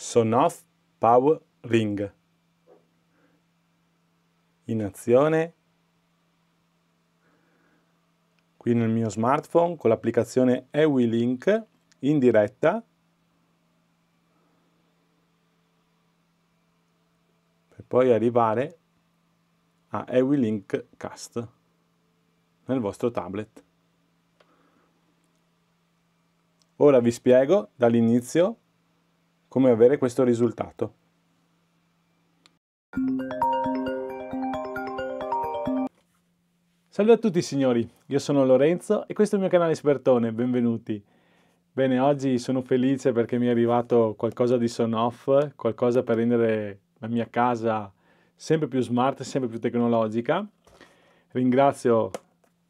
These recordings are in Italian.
Sonoff Power Ring. In azione qui nel mio smartphone con l'applicazione EwiLink in diretta per poi arrivare a EwiLink Cast nel vostro tablet. Ora vi spiego dall'inizio come avere questo risultato. Salve a tutti signori, io sono Lorenzo e questo è il mio canale Spertone, benvenuti. Bene, oggi sono felice perché mi è arrivato qualcosa di Sonoff, qualcosa per rendere la mia casa sempre più smart, sempre più tecnologica. Ringrazio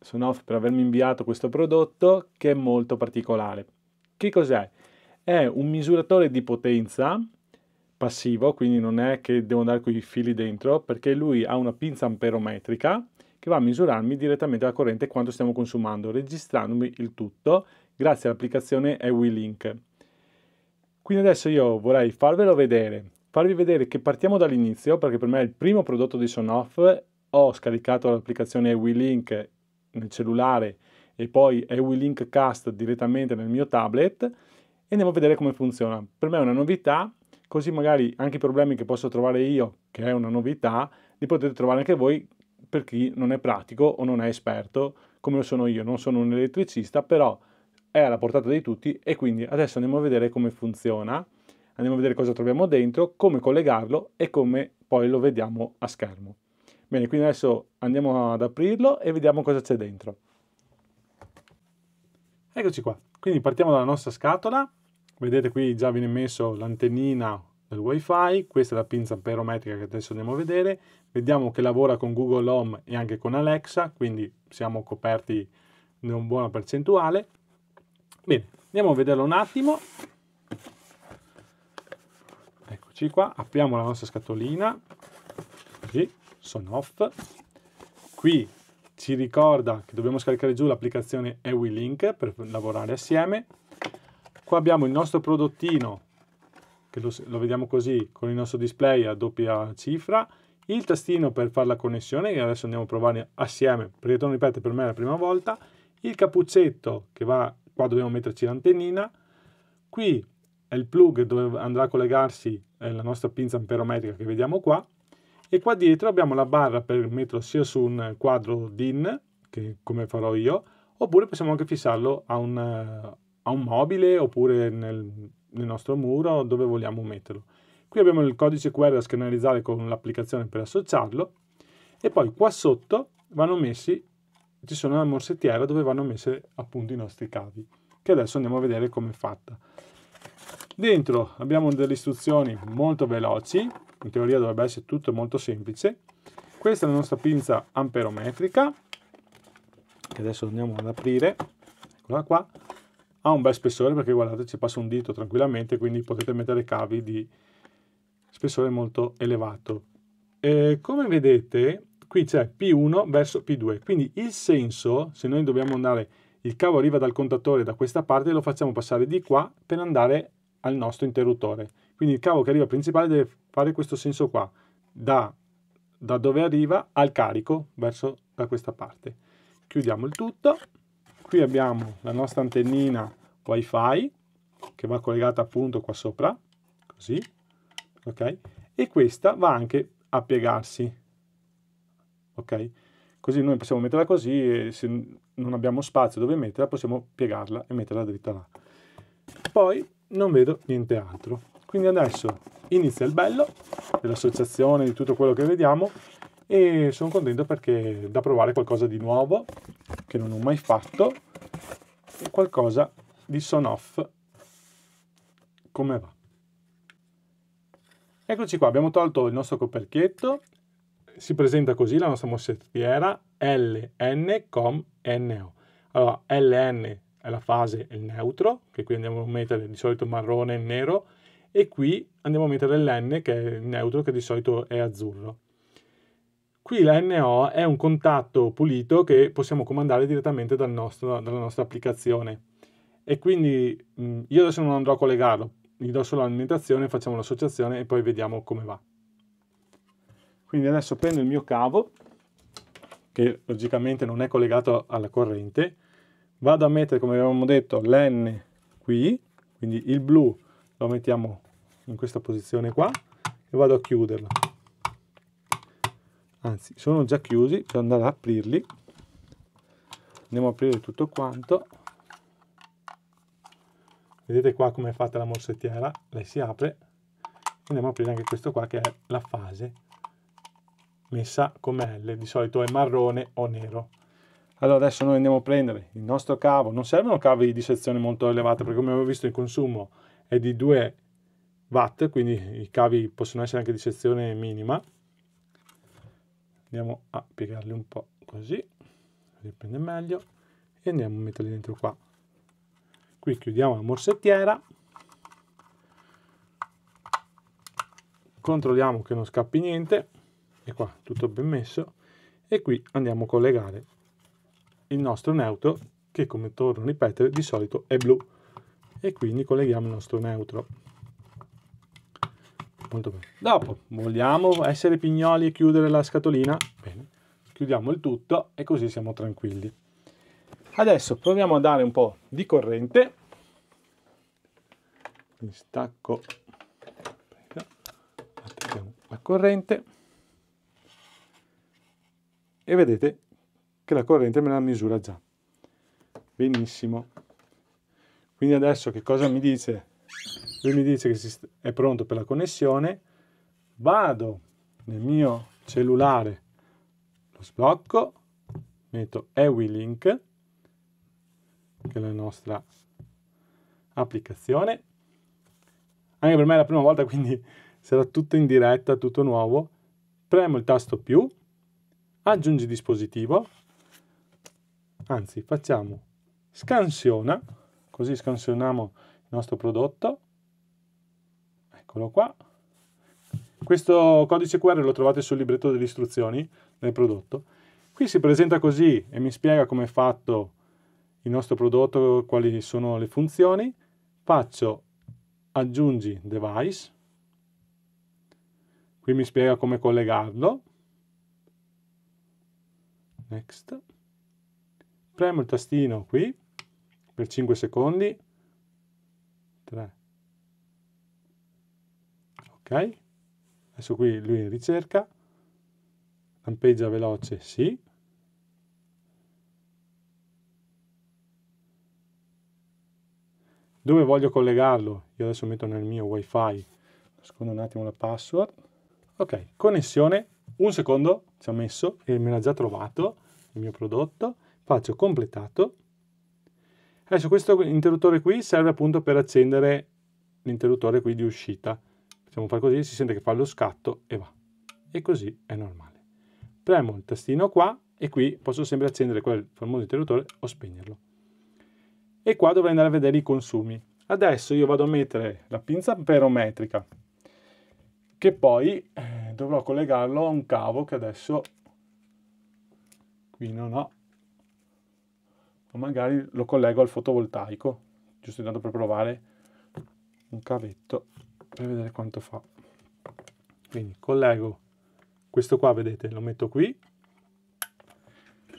Sonoff per avermi inviato questo prodotto che è molto particolare. Che cos'è? è un misuratore di potenza passivo, quindi non è che devo andare con i fili dentro, perché lui ha una pinza amperometrica che va a misurarmi direttamente la corrente quanto stiamo consumando, registrandomi il tutto grazie all'applicazione ewi Quindi adesso io vorrei farvelo vedere, farvi vedere che partiamo dall'inizio, perché per me è il primo prodotto di Sonoff, ho scaricato l'applicazione ewi nel cellulare e poi ewi Cast direttamente nel mio tablet, e andiamo a vedere come funziona. Per me è una novità, così magari anche i problemi che posso trovare io, che è una novità, li potete trovare anche voi per chi non è pratico o non è esperto, come lo sono io. Non sono un elettricista, però è alla portata di tutti e quindi adesso andiamo a vedere come funziona, andiamo a vedere cosa troviamo dentro, come collegarlo e come poi lo vediamo a schermo. Bene, quindi adesso andiamo ad aprirlo e vediamo cosa c'è dentro. Eccoci qua, quindi partiamo dalla nostra scatola Vedete qui già viene messo l'antennina del wifi, questa è la pinza amperometrica che adesso andiamo a vedere, vediamo che lavora con Google Home e anche con Alexa, quindi siamo coperti da un buona percentuale. Bene, andiamo a vederlo un attimo. Eccoci qua, apriamo la nostra scatolina, così, sono off. Qui ci ricorda che dobbiamo scaricare giù l'applicazione EwiLink per lavorare assieme. Qua abbiamo il nostro prodottino, che lo, lo vediamo così, con il nostro display a doppia cifra, il tastino per fare la connessione, che adesso andiamo a provare assieme, perché non ripeto, per me è la prima volta, il cappuccetto che va, qua dobbiamo metterci l'antennina, qui è il plug dove andrà a collegarsi la nostra pinza amperometrica che vediamo qua, e qua dietro abbiamo la barra per metterlo sia su un quadro DIN, che come farò io, oppure possiamo anche fissarlo a un, a un mobile oppure nel, nel nostro muro dove vogliamo metterlo. Qui abbiamo il codice QR da scanalizzare con l'applicazione per associarlo e poi qua sotto vanno messi, ci sono la morsettiera dove vanno messi appunto i nostri cavi, che adesso andiamo a vedere come è fatta. Dentro abbiamo delle istruzioni molto veloci, in teoria dovrebbe essere tutto molto semplice. Questa è la nostra pinza amperometrica, che adesso andiamo ad aprire, eccola qua ha un bel spessore perché guardate ci passa un dito tranquillamente quindi potete mettere cavi di spessore molto elevato eh, come vedete qui c'è P1 verso P2 quindi il senso se noi dobbiamo andare il cavo arriva dal contatore da questa parte lo facciamo passare di qua per andare al nostro interruttore quindi il cavo che arriva principale deve fare questo senso qua da, da dove arriva al carico verso da questa parte chiudiamo il tutto qui abbiamo la nostra antennina wifi che va collegata appunto qua sopra, così, ok? E questa va anche a piegarsi, ok? Così noi possiamo metterla così e se non abbiamo spazio dove metterla possiamo piegarla e metterla dritta là. Poi non vedo niente altro. Quindi adesso inizia il bello dell'associazione, di tutto quello che vediamo e sono contento perché da provare qualcosa di nuovo che non ho mai fatto e qualcosa di Sonoff come va. Eccoci qua, abbiamo tolto il nostro coperchietto, si presenta così la nostra mossettiera LN com NO. Allora, LN è la fase, il neutro, che qui andiamo a mettere di solito marrone e nero, e qui andiamo a mettere l'N che è il neutro, che di solito è azzurro. Qui la NO è un contatto pulito che possiamo comandare direttamente dal nostro, dalla nostra applicazione. E quindi mh, mm, io adesso non andrò a collegarlo, gli do solo l'alimentazione, facciamo l'associazione e poi vediamo come va. Quindi adesso prendo il mio cavo, che logicamente non è collegato alla corrente, vado a mettere come avevamo detto l'N qui, quindi il blu lo mettiamo in questa posizione qua e vado a chiuderlo. Anzi, sono già chiusi, per andare ad aprirli. Andiamo a aprire tutto quanto vedete qua come è fatta la morsettiera lei si apre andiamo a aprire anche questo qua che è la fase messa come L di solito è marrone o nero allora adesso noi andiamo a prendere il nostro cavo non servono cavi di sezione molto elevata perché come avevo visto il consumo è di 2 watt quindi i cavi possono essere anche di sezione minima andiamo a piegarli un po' così così prende meglio e andiamo a metterli dentro qua qui chiudiamo la morsettiera controlliamo che non scappi niente e qua tutto ben messo e qui andiamo a collegare il nostro neutro che come torno a ripetere di solito è blu e quindi colleghiamo il nostro neutro molto bene dopo vogliamo essere pignoli e chiudere la scatolina bene chiudiamo il tutto e così siamo tranquilli Adesso proviamo a dare un po' di corrente. Mi stacco la corrente e vedete che la corrente me la misura già. Benissimo. Quindi adesso che cosa mi dice? Lui mi dice che è pronto per la connessione. Vado nel mio cellulare, lo sblocco, metto Link anche la nostra applicazione. Anche per me è la prima volta, quindi sarà tutto in diretta, tutto nuovo. Premo il tasto più, aggiungi dispositivo, anzi facciamo scansiona, così scansioniamo il nostro prodotto. Eccolo qua. Questo codice QR lo trovate sul libretto delle istruzioni del prodotto. Qui si presenta così e mi spiega come è fatto il nostro prodotto, quali sono le funzioni, faccio aggiungi device, qui mi spiega come collegarlo, next, premo il tastino qui per 5 secondi, 3, ok, adesso qui lui ricerca, lampeggia veloce, sì, dove voglio collegarlo. Io adesso metto nel mio wifi, nascondo un attimo la password. Ok, connessione, un secondo ci ha messo e me l'ha già trovato il mio prodotto. Faccio completato. Adesso questo interruttore qui serve appunto per accendere l'interruttore qui di uscita. Facciamo fare così, si sente che fa lo scatto e va. E così è normale. Premo il tastino qua e qui posso sempre accendere quel famoso interruttore o spegnerlo e qua dovrei andare a vedere i consumi. Adesso io vado a mettere la pinza perometrica, che poi eh, dovrò collegarlo a un cavo che adesso qui non ho o magari lo collego al fotovoltaico giusto intanto per provare un cavetto per vedere quanto fa quindi collego questo qua vedete lo metto qui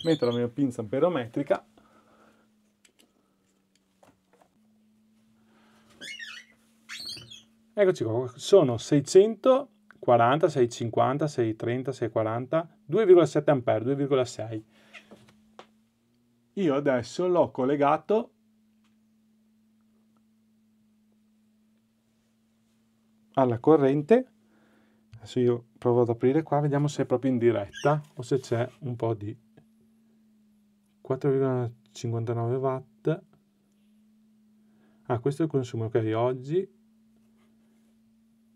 metto la mia pinza perometrica Eccoci qua, sono 640, 650, 630, 640, 2,7 a 2,6. Io adesso l'ho collegato alla corrente. Adesso io provo ad aprire qua, vediamo se è proprio in diretta o se c'è un po' di 4,59 watt. Ah, questo è il consumo che okay, oggi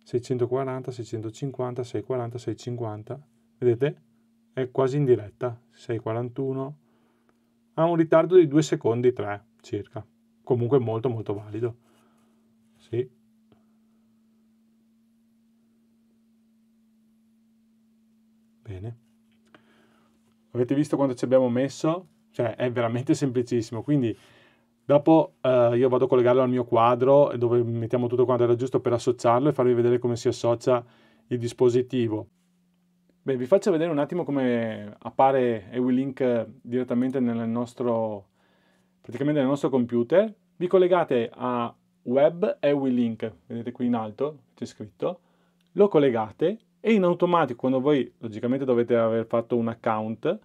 640, 650, 640, 650, vedete? È quasi in diretta, 641, ha un ritardo di 2 secondi 3 circa, comunque molto molto valido. Sì. Bene. Avete visto quanto ci abbiamo messo? Cioè è veramente semplicissimo, quindi Dopo eh, io vado a collegarlo al mio quadro eh, dove mettiamo tutto quanto era giusto per associarlo e farvi vedere come si associa il dispositivo. Beh, vi faccio vedere un attimo come appare EwiLink eh, direttamente nel nostro, praticamente nel nostro computer. Vi collegate a web EwiLink, vedete qui in alto c'è scritto, lo collegate e in automatico quando voi logicamente dovete aver fatto un account,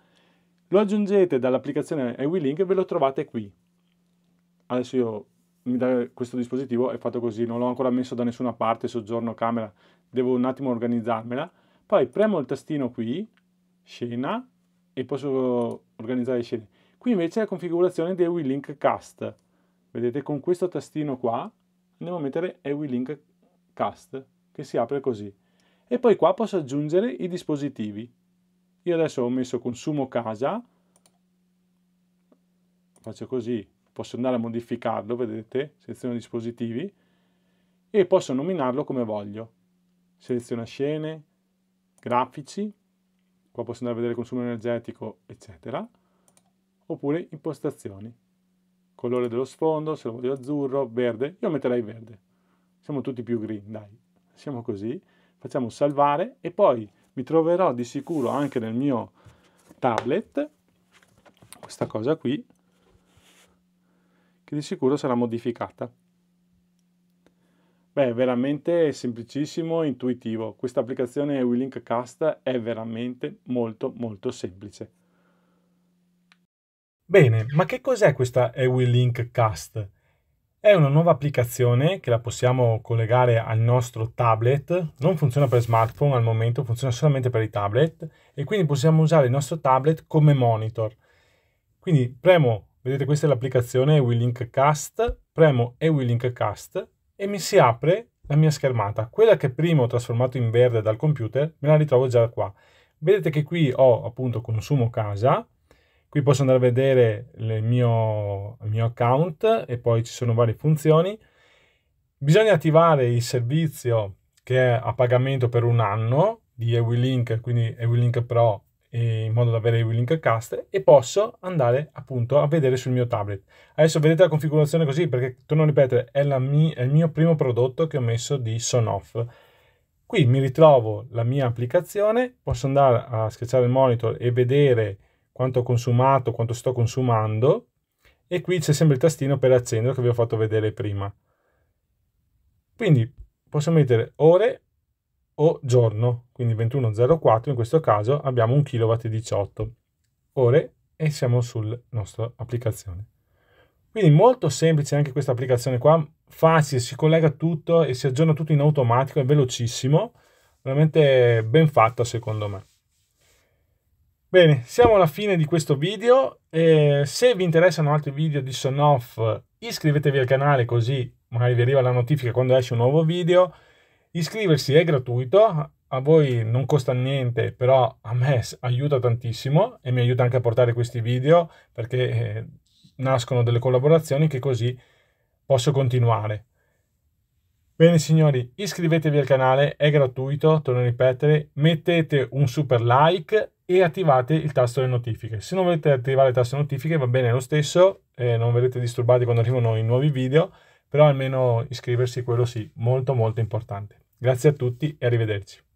lo aggiungete dall'applicazione EwiLink e ve lo trovate qui adesso io mi dà questo dispositivo, è fatto così, non l'ho ancora messo da nessuna parte, soggiorno, camera, devo un attimo organizzarmela, poi premo il tastino qui, scena, e posso organizzare le scene. Qui invece è la configurazione di EWI Link Cast, vedete con questo tastino qua andiamo a mettere EWI Link Cast, che si apre così. E poi qua posso aggiungere i dispositivi. Io adesso ho messo consumo casa, faccio così, posso andare a modificarlo, vedete, seleziono dispositivi e posso nominarlo come voglio. Seleziono scene, grafici, qua posso andare a vedere consumo energetico, eccetera, oppure impostazioni. Colore dello sfondo, se lo voglio azzurro, verde, io metterei verde. Siamo tutti più green, dai. Siamo così, facciamo salvare e poi mi troverò di sicuro anche nel mio tablet questa cosa qui che di sicuro sarà modificata. Beh, veramente semplicissimo e intuitivo. Questa applicazione WeLink Cast è veramente molto molto semplice. Bene, ma che cos'è questa WeLink Cast? È una nuova applicazione che la possiamo collegare al nostro tablet, non funziona per smartphone al momento, funziona solamente per i tablet e quindi possiamo usare il nostro tablet come monitor. Quindi premo Vedete, questa è l'applicazione WeLink Cast, premo e WeLink Cast e mi si apre la mia schermata. Quella che prima ho trasformato in verde dal computer, me la ritrovo già qua. Vedete che qui ho appunto consumo casa, qui posso andare a vedere il mio, il mio account e poi ci sono varie funzioni. Bisogna attivare il servizio che è a pagamento per un anno di EwiLink, quindi EwiLink Pro eh, in modo da avere il link cast e posso andare appunto a vedere sul mio tablet adesso vedete la configurazione così perché torno a ripetere è, mi- è il mio primo prodotto che ho messo di Sonoff qui mi ritrovo la mia applicazione posso andare a schiacciare il monitor e vedere quanto ho consumato quanto sto consumando e qui c'è sempre il tastino per accendere che vi ho fatto vedere prima quindi posso mettere ore o giorno, quindi 21.04 in questo caso abbiamo 1 kW 18 ore e siamo sulla nostra applicazione. Quindi molto semplice anche questa applicazione qua, facile, si collega tutto e si aggiorna tutto in automatico, è velocissimo, veramente ben fatta secondo me. Bene, siamo alla fine di questo video, eh, se vi interessano altri video di Sonoff iscrivetevi al canale così magari vi arriva la notifica quando esce un nuovo video, Iscriversi è gratuito, a voi non costa niente, però a me aiuta tantissimo e mi aiuta anche a portare questi video perché eh, nascono delle collaborazioni che così posso continuare. Bene signori, iscrivetevi al canale, è gratuito, torno a ripetere, mettete un super like e attivate il tasto delle notifiche. Se non volete attivare il tasto delle notifiche va bene lo stesso, eh, non verrete disturbati quando arrivano i nuovi video, però almeno iscriversi quello sì, molto molto importante. Grazie a tutti e arrivederci.